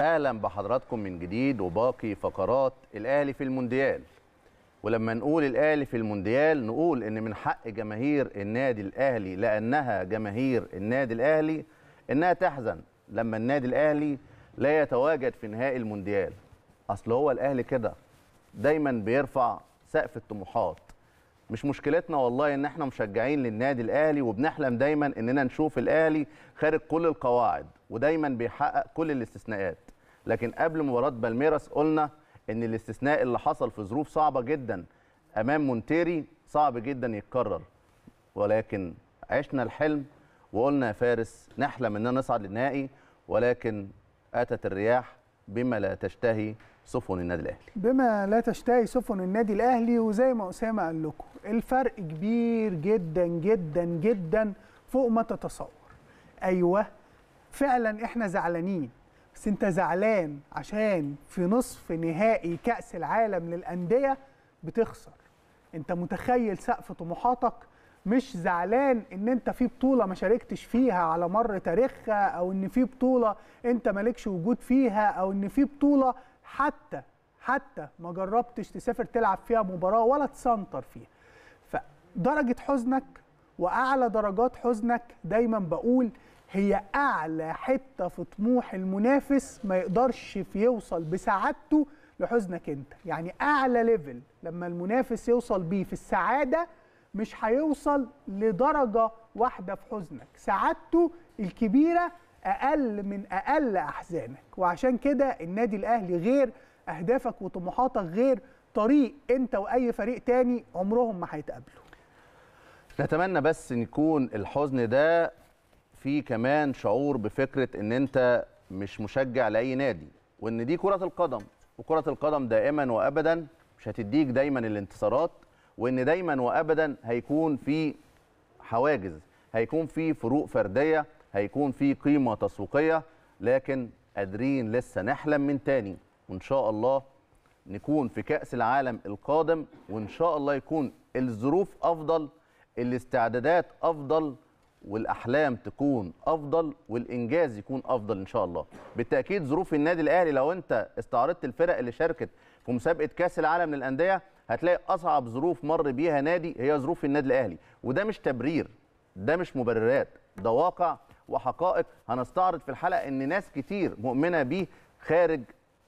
اهلا بحضراتكم من جديد وباقي فقرات الاهلي في المونديال ولما نقول الاهلي في المونديال نقول ان من حق جماهير النادي الاهلي لانها جماهير النادي الاهلي انها تحزن لما النادي الاهلي لا يتواجد في نهائي المونديال اصل هو الاهلي كده دايما بيرفع سقف الطموحات مش مشكلتنا والله ان احنا مشجعين للنادي الاهلي وبنحلم دايما اننا نشوف الاهلي خارج كل القواعد ودايما بيحقق كل الاستثناءات لكن قبل مباراه بالميراس قلنا ان الاستثناء اللي حصل في ظروف صعبه جدا امام مونتيري صعب جدا يتكرر ولكن عشنا الحلم وقلنا يا فارس نحلم اننا نصعد للنهائي ولكن اتت الرياح بما لا تشتهي سفن النادي الاهلي بما لا تشتهي سفن النادي الاهلي وزي ما اسامه قال لكم الفرق كبير جدا جدا جدا فوق ما تتصور ايوه فعلا احنا زعلانين بس انت زعلان عشان في نصف نهائي كاس العالم للانديه بتخسر انت متخيل سقف طموحاتك مش زعلان ان انت في بطوله ما شاركتش فيها على مر تاريخها او ان في بطوله انت مالكش وجود فيها او ان في بطوله حتى حتى ما جربتش تسافر تلعب فيها مباراه ولا تسنطر فيها فدرجه حزنك واعلى درجات حزنك دايما بقول هي اعلى حته في طموح المنافس ما يقدرش يوصل بسعادته لحزنك انت يعني اعلى ليفل لما المنافس يوصل بيه في السعاده مش هيوصل لدرجه واحده في حزنك سعادته الكبيره اقل من اقل احزانك وعشان كده النادي الاهلي غير اهدافك وطموحاتك غير طريق انت واي فريق تاني عمرهم ما هيتقابلوا نتمنى بس نكون الحزن ده في كمان شعور بفكره ان انت مش مشجع لاي نادي وان دي كره القدم وكره القدم دائما وابدا مش هتديك دايما الانتصارات وان دايما وابدا هيكون في حواجز هيكون في فروق فرديه هيكون في قيمه تسويقيه لكن قادرين لسه نحلم من تاني وان شاء الله نكون في كاس العالم القادم وان شاء الله يكون الظروف افضل الاستعدادات افضل والاحلام تكون افضل والانجاز يكون افضل ان شاء الله بالتاكيد ظروف النادي الاهلي لو انت استعرضت الفرق اللي شاركت في مسابقه كاس العالم للانديه هتلاقي اصعب ظروف مر بيها نادي هي ظروف النادي الاهلي وده مش تبرير ده مش مبررات ده واقع وحقائق هنستعرض في الحلقه ان ناس كتير مؤمنه بيه خارج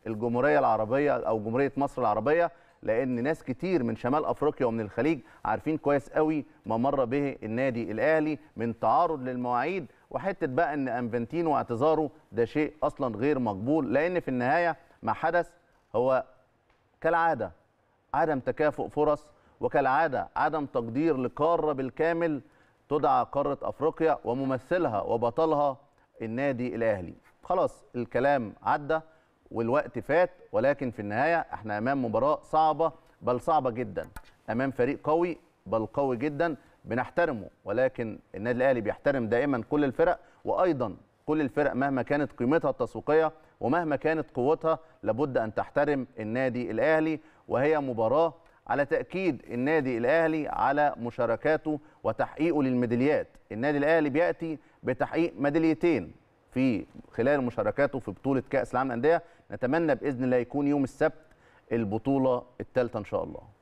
الجمهوريه العربيه او جمهوريه مصر العربيه لان ناس كتير من شمال افريقيا ومن الخليج عارفين كويس قوي ما مر به النادي الاهلي من تعارض للمواعيد وحته بقى ان انفنتينو واعتذاره ده شيء اصلا غير مقبول لان في النهايه ما حدث هو كالعاده عدم تكافؤ فرص وكالعاده عدم تقدير لقاره بالكامل تدعى قاره افريقيا وممثلها وبطلها النادي الاهلي خلاص الكلام عدى والوقت فات ولكن في النهايه احنا امام مباراه صعبه بل صعبه جدا امام فريق قوي بل قوي جدا بنحترمه ولكن النادي الاهلي بيحترم دائما كل الفرق وايضا كل الفرق مهما كانت قيمتها التسويقيه ومهما كانت قوتها لابد ان تحترم النادي الاهلي وهي مباراه على تاكيد النادي الاهلي على مشاركاته وتحقيقه للميداليات النادي الاهلي بياتي بتحقيق ميداليتين في خلال مشاركاته في بطوله كاس العالم للانديه نتمنى باذن الله يكون يوم السبت البطوله الثالثه ان شاء الله